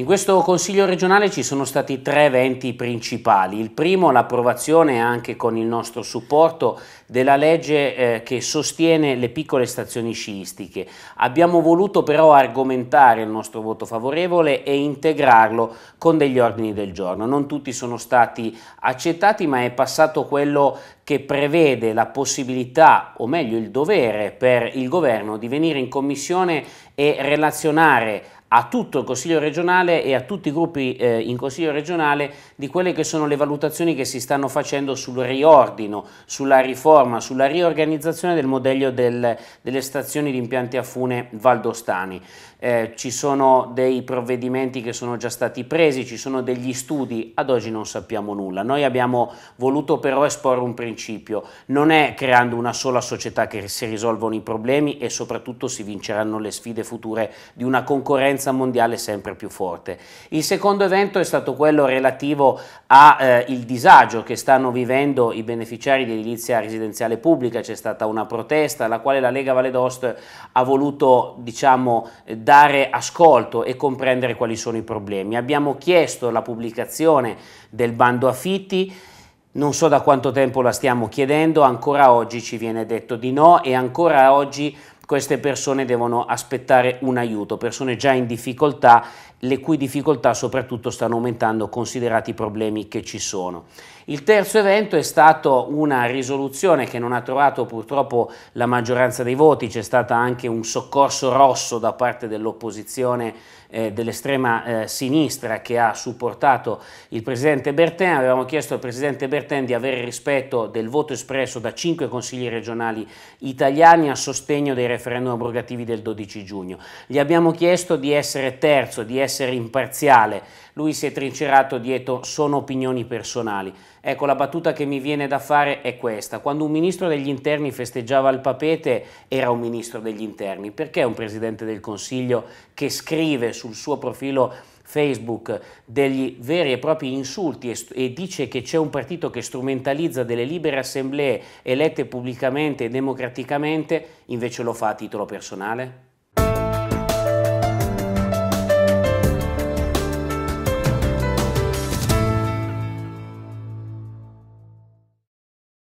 In questo Consiglio regionale ci sono stati tre eventi principali. Il primo l'approvazione anche con il nostro supporto della legge eh, che sostiene le piccole stazioni sciistiche. Abbiamo voluto però argomentare il nostro voto favorevole e integrarlo con degli ordini del giorno. Non tutti sono stati accettati ma è passato quello che prevede la possibilità o meglio il dovere per il governo di venire in commissione e relazionare a tutto il Consiglio regionale e a tutti i gruppi eh, in Consiglio regionale di quelle che sono le valutazioni che si stanno facendo sul riordino, sulla riforma, sulla riorganizzazione del modello del, delle stazioni di impianti a fune valdostani. Eh, ci sono dei provvedimenti che sono già stati presi, ci sono degli studi, ad oggi non sappiamo nulla. Noi abbiamo voluto però esporre un principio, non è creando una sola società che si risolvono i problemi e soprattutto si vinceranno le sfide future di una concorrenza concorrenza mondiale sempre più forte. Il secondo evento è stato quello relativo al eh, disagio che stanno vivendo i beneficiari di edilizia residenziale pubblica, c'è stata una protesta alla quale la Lega Valle d'Ost ha voluto diciamo, dare ascolto e comprendere quali sono i problemi. Abbiamo chiesto la pubblicazione del bando affitti, non so da quanto tempo la stiamo chiedendo, ancora oggi ci viene detto di no e ancora oggi queste persone devono aspettare un aiuto, persone già in difficoltà, le cui difficoltà soprattutto stanno aumentando considerati i problemi che ci sono. Il terzo evento è stato una risoluzione che non ha trovato purtroppo la maggioranza dei voti, c'è stato anche un soccorso rosso da parte dell'opposizione eh, dell'estrema eh, sinistra che ha supportato il Presidente Bertin, avevamo chiesto al Presidente Bertin di avere rispetto del voto espresso da cinque consigli regionali italiani a sostegno dei referendum referendum abrogativi del 12 giugno. Gli abbiamo chiesto di essere terzo, di essere imparziale. Lui si è trincerato dietro sono opinioni personali. Ecco, la battuta che mi viene da fare è questa. Quando un ministro degli interni festeggiava il papete, era un ministro degli interni. Perché un presidente del Consiglio che scrive sul suo profilo Facebook degli veri e propri insulti e, e dice che c'è un partito che strumentalizza delle libere assemblee elette pubblicamente e democraticamente, invece lo fa a titolo personale?